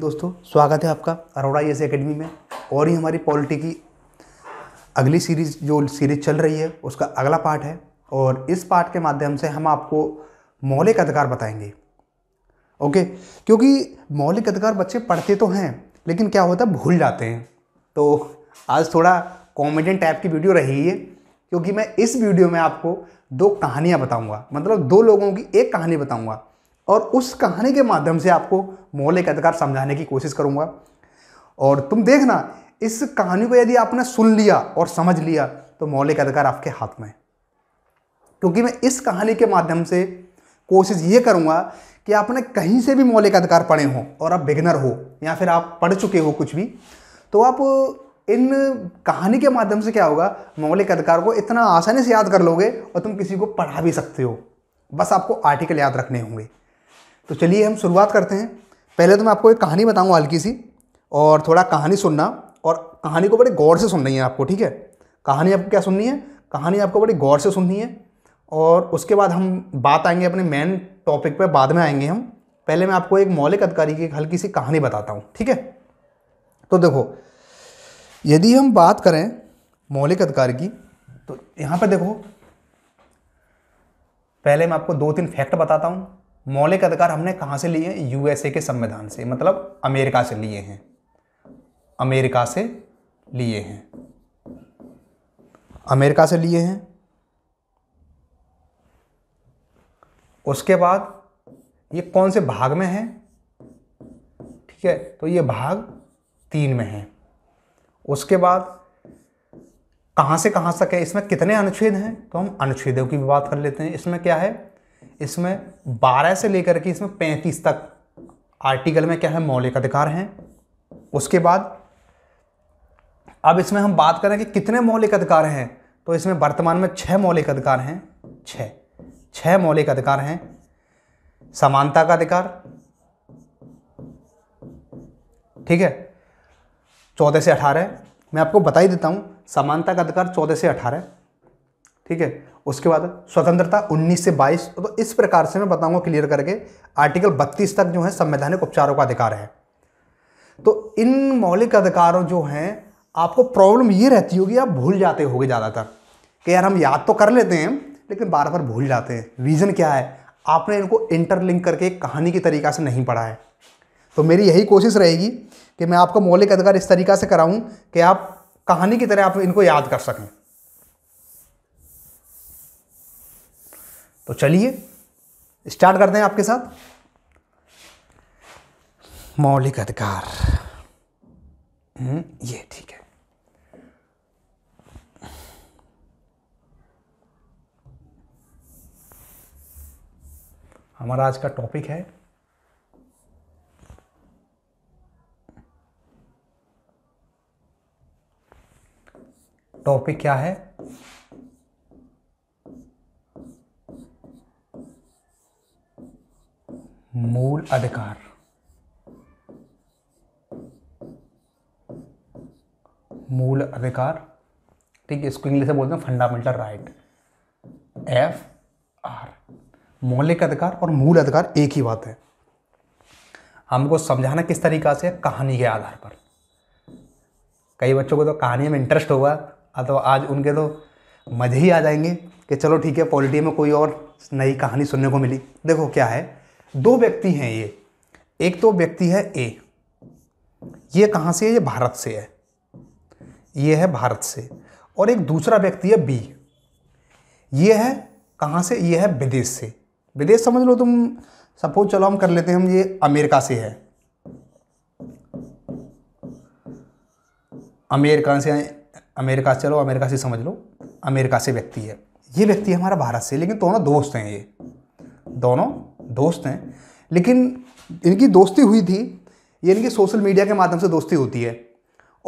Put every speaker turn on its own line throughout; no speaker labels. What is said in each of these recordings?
दोस्तों स्वागत है आपका अरोड़ा एस एकेडमी में और ही हमारी पॉलिटी की अगली सीरीज जो सीरीज चल रही है उसका अगला पार्ट है और इस पार्ट के माध्यम से हम आपको मौलिक अधिकार बताएंगे ओके क्योंकि मौलिक अधिकार बच्चे पढ़ते तो हैं लेकिन क्या होता है भूल जाते हैं तो आज थोड़ा कॉमेडियन टाइप की वीडियो रही है क्योंकि मैं इस वीडियो में आपको दो कहानियाँ बताऊँगा मतलब दो लोगों की एक कहानी बताऊँगा और उस कहानी के माध्यम से आपको मौलिक अधिकार समझाने की कोशिश करूंगा और तुम देखना इस कहानी को यदि आपने सुन लिया और समझ लिया तो मौलिक अधिकार आपके हाथ में है क्योंकि मैं इस कहानी के माध्यम से कोशिश ये करूँगा कि आपने कहीं से भी मौलिक अधिकार पढ़े हों और आप बिगनर हो या फिर आप पढ़ चुके हो कुछ भी तो आप इन कहानी के माध्यम से क्या होगा मौलिक अधिकार को इतना आसानी से याद कर लोगे और तुम किसी को पढ़ा भी सकते हो बस आपको आर्टिकल याद रखने होंगे तो चलिए हम शुरुआत करते हैं पहले तो मैं आपको एक कहानी बताऊँगा हल्की सी और थोड़ा कहानी सुनना और कहानी को बड़े गौर से सुननी है आपको ठीक है कहानी आपको क्या सुननी है कहानी आपको बड़ी गौर से सुननी है और उसके बाद हम बात आएंगे अपने मेन टॉपिक पर बाद में आएंगे हम पहले मैं आपको एक मौलिक अधिकारी की एक हल्की सी कहानी बताता हूँ ठीक है तो देखो यदि हम बात करें मौलिक अधिकारी की तो यहाँ पर देखो पहले मैं आपको दो तीन फैक्ट बताता हूँ मौलिक अधिकार हमने कहाँ से लिए यूएसए के संविधान से मतलब अमेरिका से लिए हैं अमेरिका से लिए हैं अमेरिका से लिए हैं उसके बाद ये कौन से भाग में है ठीक है तो ये भाग तीन में है उसके बाद कहाँ से कहाँ तक है इसमें कितने अनुच्छेद हैं तो हम अनुच्छेदों की भी बात कर लेते हैं इसमें क्या है इसमें 12 से लेकर के इसमें 35 तक आर्टिकल में क्या है मौलिक अधिकार हैं उसके बाद अब इसमें हम बात करें कि कितने मौलिक अधिकार हैं तो इसमें वर्तमान में छः मौलिक अधिकार हैं छः छः मौलिक अधिकार हैं समानता का अधिकार ठीक है चौदह से अठारह मैं आपको बता ही देता हूँ समानता का अधिकार चौदह से अठारह ठीक है उसके बाद स्वतंत्रता 19 से 22 तो इस प्रकार से मैं बताऊंगा क्लियर करके आर्टिकल 32 तक जो है संवैधानिक उपचारों का अधिकार है तो इन मौलिक अधिकारों जो हैं आपको प्रॉब्लम ये रहती होगी आप भूल जाते होगे ज़्यादातर कि यार हम याद तो कर लेते हैं लेकिन बार बार भूल जाते हैं रीज़न क्या है आपने इनको इंटरलिंक करके कहानी की तरीका से नहीं पढ़ा है तो मेरी यही कोशिश रहेगी कि मैं आपको मौलिक अधिकार इस तरीका से कराऊं कि आप कहानी की तरह आप इनको याद कर सकें तो चलिए स्टार्ट करते हैं आपके साथ मौलिक अधिकार हम्म, ये ठीक है हमारा आज का टॉपिक है टॉपिक क्या है मूल अधिकार मूल अधिकार ठीक है इसको इंग्लिश से बोलते हैं फंडामेंटल राइट एफ आर मौलिक अधिकार और मूल अधिकार एक ही बात है हमको समझाना किस तरीका से कहानी के आधार पर कई बच्चों को तो कहानी में इंटरेस्ट होगा तो आज उनके तो मज़े ही आ जाएंगे कि चलो ठीक है पॉलिटी में कोई और नई कहानी सुनने को मिली देखो क्या है दो व्यक्ति हैं ये एक तो व्यक्ति है ए ये कहाँ से है ये भारत से है ये है भारत से और एक दूसरा व्यक्ति है बी ये है कहाँ से ये है विदेश से विदेश समझ लो तुम सपोज चलो हम कर लेते हैं हम ये अमेरिका से है अमेरिका से अमेरिका चलो अमेरिका से समझ लो अमेरिका से व्यक्ति है ये व्यक्ति हमारा भारत से लेकिन दोनों दोस्त हैं ये दोनों दोस्त हैं लेकिन इनकी दोस्ती हुई थी ये इनकी सोशल मीडिया के माध्यम से दोस्ती होती है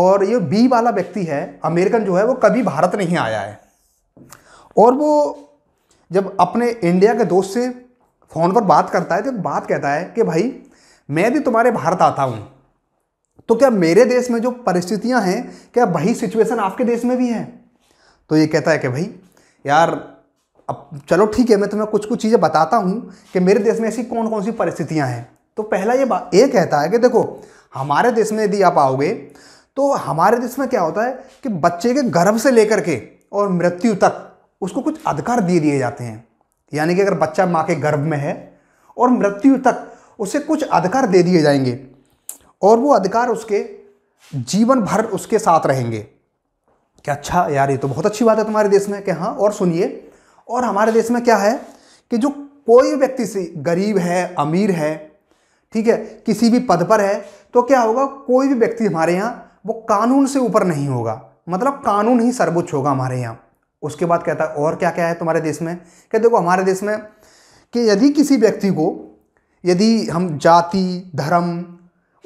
और ये बी वाला व्यक्ति है अमेरिकन जो है वो कभी भारत नहीं आया है और वो जब अपने इंडिया के दोस्त से फ़ोन पर बात करता है तो बात कहता है कि भाई मैं यदि तुम्हारे भारत आता हूँ तो क्या मेरे देश में जो परिस्थितियाँ हैं क्या वही सिचुएशन आपके देश में भी है तो ये कहता है कि भाई यार अब चलो ठीक है मैं तुम्हें कुछ कुछ चीज़ें बताता हूँ कि मेरे देश में ऐसी कौन कौन सी परिस्थितियाँ हैं तो पहला ये बात ये कहता है कि देखो हमारे देश में यदि आप आओगे तो हमारे देश में क्या होता है कि बच्चे के गर्भ से लेकर के और मृत्यु तक उसको कुछ अधिकार दे दिए जाते हैं यानी कि अगर बच्चा माँ के गर्भ में है और मृत्यु तक उसे कुछ अधिकार दे दिए जाएंगे और वो अधिकार उसके जीवन भर उसके साथ रहेंगे कि अच्छा यार ये तो बहुत अच्छी बात है तुम्हारे देश में कि हाँ और सुनिए और हमारे देश में क्या है कि जो कोई व्यक्ति से गरीब है अमीर है ठीक है किसी भी पद पर है तो क्या होगा कोई भी व्यक्ति हमारे यहाँ वो कानून से ऊपर नहीं होगा मतलब कानून ही सर्वोच्च होगा हमारे यहाँ उसके बाद कहता है और क्या क्या है तुम्हारे देश में क्या देखो हमारे देश में कि यदि किसी व्यक्ति को यदि हम जाति धर्म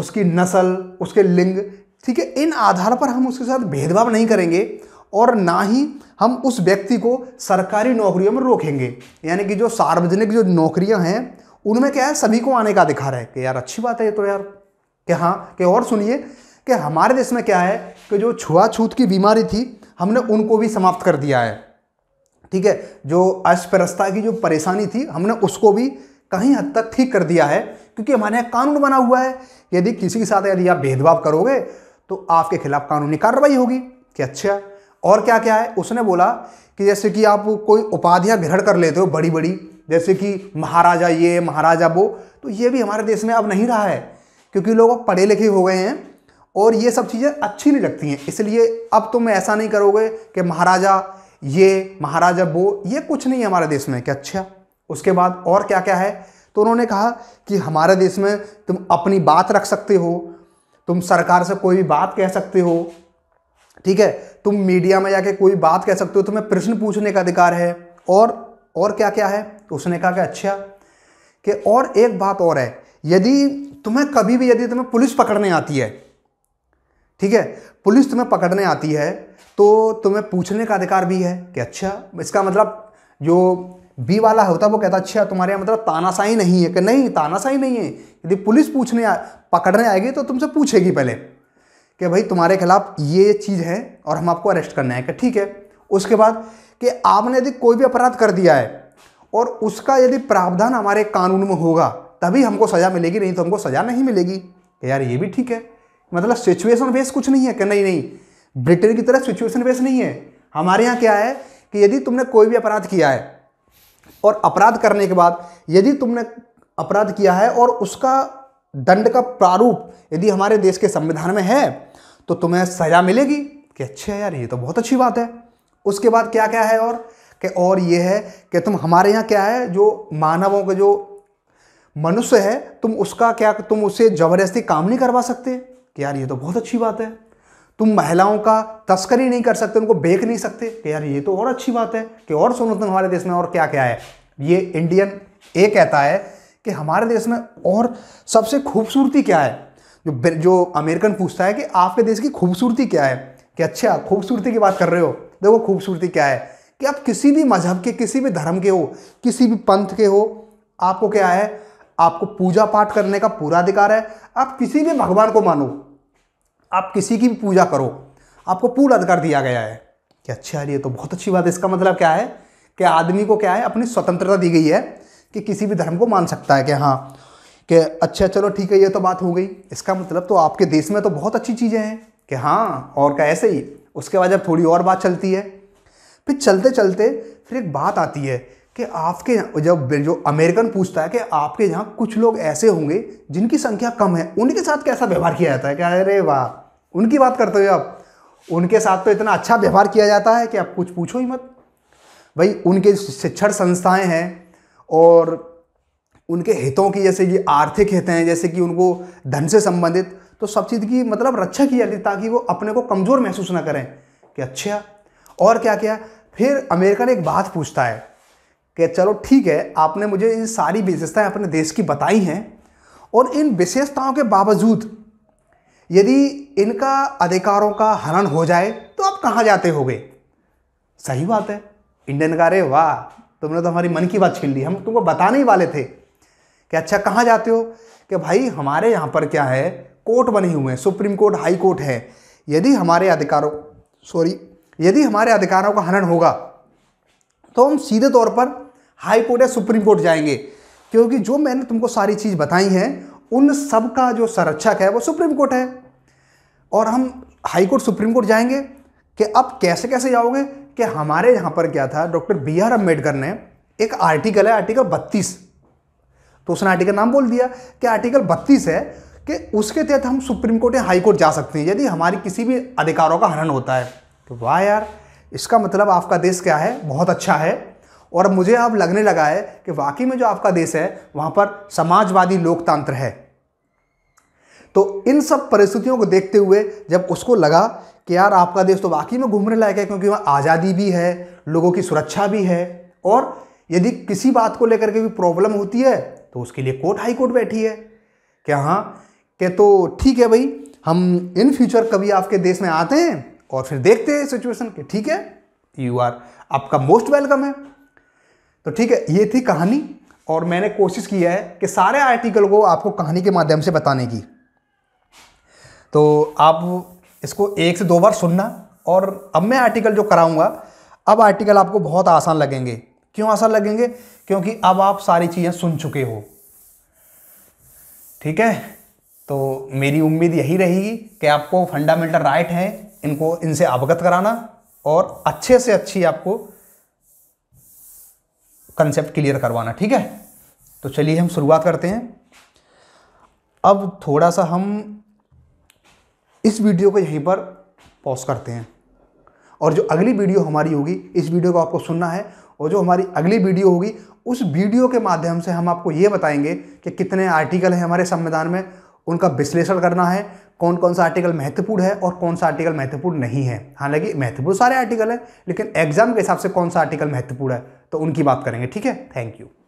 उसकी नस्ल उसके लिंग ठीक है इन आधार पर हम उसके साथ भेदभाव नहीं करेंगे और ना ही हम उस व्यक्ति को सरकारी नौकरियों में रोकेंगे यानी कि जो सार्वजनिक जो नौकरियां हैं उनमें क्या है सभी को आने का अधिकार है कि यार अच्छी बात है ये तो यार कि हाँ कि और सुनिए कि हमारे देश में क्या है कि जो छुआछूत की बीमारी थी हमने उनको भी समाप्त कर दिया है ठीक है जो अस्परस्ता की जो परेशानी थी हमने उसको भी कहीं हद तक ठीक कर दिया है क्योंकि हमारे यहाँ कानून बना हुआ है यदि किसी के साथ यदि आप भेदभाव करोगे तो आपके खिलाफ कानूनी कार्रवाई होगी कि अच्छा और क्या क्या है उसने बोला कि जैसे कि आप कोई उपाधियाँ ग्रहण कर लेते हो बड़ी बड़ी जैसे कि महाराजा ये महाराजा वो तो ये भी हमारे देश में अब नहीं रहा है क्योंकि लोग पढ़े लिखे हो गए हैं और ये सब चीज़ें अच्छी नहीं लगती हैं इसलिए अब तुम ऐसा नहीं करोगे कि महाराजा ये महाराजा वो ये कुछ नहीं है हमारे देश में कि अच्छा उसके बाद और क्या क्या है तो उन्होंने कहा कि हमारे देश में तुम अपनी बात रख सकते हो तुम सरकार से कोई भी बात कह सकते हो ठीक है तुम मीडिया में जाके कोई बात कह सकते हो तुम्हें प्रश्न पूछने का अधिकार है और और क्या क्या है उसने कहा कि अच्छा कि और एक बात और है यदि तुम्हें कभी भी यदि तुम्हें पुलिस पकड़ने आती है ठीक है पुलिस तुम्हें पकड़ने आती है तो तुम्हें पूछने का अधिकार भी है कि अच्छा इसका मतलब जो बी वाला होता है वो कहता अच्छा तुम्हारे यहाँ मतलब तानाशाही नहीं है कि नहीं तानाशाही नहीं है यदि पुलिस पूछने आ, पकड़ने आएगी तो तुमसे पूछेगी पहले कि भाई तुम्हारे खिलाफ ये चीज़ है और हम आपको अरेस्ट करना है ठीक है उसके बाद कि आपने यदि कोई भी अपराध कर दिया है और उसका यदि प्रावधान हमारे कानून में होगा तभी हमको सज़ा मिलेगी नहीं तो हमको सज़ा नहीं मिलेगी यार ये भी ठीक है मतलब सिचुएशन बेस कुछ नहीं है कि नहीं नहीं ब्रिटेन की तरह सिचुएशन बेस नहीं है हमारे यहाँ क्या है कि यदि तुमने कोई भी अपराध किया है और अपराध करने के बाद यदि तुमने अपराध किया है और उसका दंड का प्रारूप यदि हमारे देश के संविधान में है तो तुम्हें सज़ा मिलेगी कि अच्छे है यार ये तो बहुत अच्छी बात है उसके बाद क्या क्या है और कि और ये है कि तुम हमारे यहाँ क्या है जो मानवों का जो मनुष्य है तुम उसका क्या तुम उसे ज़बरदस्ती काम नहीं करवा सकते कि यार ये तो बहुत अच्छी बात है तुम महिलाओं का तस्करी नहीं कर सकते उनको बेच नहीं सकते कि यार ये तो और अच्छी बात है कि और सुनो तुम तो हमारे देश में और क्या क्या है ये इंडियन ए कहता है कि हमारे देश में और सबसे खूबसूरती क्या है जो जो अमेरिकन पूछता है कि आपके देश की खूबसूरती क्या है कि अच्छा खूबसूरती की बात कर रहे हो देखो खूबसूरती क्या है कि आप किसी भी मजहब के किसी भी धर्म के हो किसी भी पंथ के हो आपको क्या है आपको पूजा पाठ करने का पूरा अधिकार है आप किसी भी भगवान को मानो आप किसी की भी पूजा करो आपको पूरा अधिकार दिया गया है कि अच्छा ये तो बहुत अच्छी बात है इसका मतलब क्या है कि आदमी को क्या है अपनी स्वतंत्रता दी गई है कि किसी भी धर्म को मान सकता है कि हाँ कि अच्छा चलो ठीक है ये तो बात हो गई इसका मतलब तो आपके देश में तो बहुत अच्छी चीज़ें हैं कि हाँ और क्या ऐसे ही उसके बाद जब थोड़ी और बात चलती है फिर चलते चलते फिर एक बात आती है कि आपके जब जो अमेरिकन पूछता है कि आपके यहाँ कुछ लोग ऐसे होंगे जिनकी संख्या कम है उनके साथ कैसा व्यवहार किया जाता है क्या अरे वाह उनकी बात करते हो आप उनके साथ तो इतना अच्छा व्यवहार किया जाता है कि आप कुछ पूछो ही मत भाई उनके शिक्षण संस्थाएं हैं और उनके हितों की जैसे कि आर्थिक हित हैं जैसे कि उनको धन से संबंधित तो सब चीज़ की मतलब रक्षा की जाती ताकि वो अपने को कमज़ोर महसूस ना करें कि अच्छा और क्या क्या फिर अमेरिका ने एक बात पूछता है कि चलो ठीक है आपने मुझे इन सारी विशेषताएं अपने देश की बताई हैं और इन विशेषताओं के बावजूद यदि इनका अधिकारों का हनन हो जाए तो आप कहाँ जाते होगे सही बात है इंडियन का रे वाह तुमने तो हमारी मन की बात छीन ली हम तुमको बताने ही वाले थे कि अच्छा कहाँ जाते हो कि भाई हमारे यहाँ पर क्या है कोर्ट बने हुए हैं सुप्रीम कोर्ट हाई कोर्ट है यदि हमारे अधिकारों सॉरी यदि हमारे अधिकारों का हनन होगा तो हम सीधे तौर पर हाई कोर्ट या सुप्रीम कोर्ट जाएंगे क्योंकि जो मैंने तुमको सारी चीज़ बताई है उन सब का जो संरक्षक है वो सुप्रीम कोर्ट है और हम हाई कोर्ट सुप्रीम कोर्ट जाएंगे कि अब कैसे कैसे जाओगे कि हमारे यहाँ पर क्या था डॉक्टर बी आर अम्बेडकर ने एक आर्टिकल है आर्टिकल बत्तीस तो उसने आर्टिकल नाम बोल दिया कि आर्टिकल बत्तीस है कि उसके तहत हम सुप्रीम कोर्ट या हाई कोर्ट जा सकते हैं यदि हमारी किसी भी अधिकारों का हनन होता है तो वाह यार इसका मतलब आपका देश क्या है बहुत अच्छा है और मुझे अब लगने लगा है कि वाकई में जो आपका देश है वहाँ पर समाजवादी लोकतंत्र है तो इन सब परिस्थितियों को देखते हुए जब उसको लगा कि यार आपका देश तो वाकई में घूमने लायक है क्योंकि वहाँ आज़ादी भी है लोगों की सुरक्षा भी है और यदि किसी बात को लेकर के भी प्रॉब्लम होती है तो उसके लिए कोर्ट हाई कोर्ट बैठी है क्या हाँ क्या तो ठीक है भाई हम इन फ्यूचर कभी आपके देश में आते हैं और फिर देखते हैं सिचुएशन के ठीक है यू आर आपका मोस्ट वेलकम है तो ठीक है ये थी कहानी और मैंने कोशिश की है कि सारे आर्टिकल को आपको कहानी के माध्यम से बताने की तो आप इसको एक से दो बार सुनना और अब मैं आर्टिकल जो कराऊंगा अब आर्टिकल आपको बहुत आसान लगेंगे क्यों आसान लगेंगे क्योंकि अब आप सारी चीज़ें सुन चुके हो ठीक है तो मेरी उम्मीद यही रहेगी कि आपको फंडामेंटल राइट हैं इनको इनसे अवगत कराना और अच्छे से अच्छी आपको कंसेप्ट क्लियर करवाना ठीक है तो चलिए हम शुरुआत करते हैं अब थोड़ा सा हम इस वीडियो को यहीं पर पॉज करते हैं और जो अगली वीडियो हमारी होगी इस वीडियो को आपको सुनना है और जो हमारी अगली वीडियो होगी उस वीडियो के माध्यम से हम आपको ये बताएंगे कि कितने आर्टिकल हैं हमारे संविधान में उनका विश्लेषण करना है कौन कौन सा आर्टिकल महत्वपूर्ण है और कौन सा आर्टिकल महत्वपूर्ण नहीं है हालांकि महत्वपूर्ण सारे आर्टिकल हैं लेकिन एग्जाम के हिसाब से कौन सा आर्टिकल महत्वपूर्ण है तो उनकी बात करेंगे ठीक है थैंक यू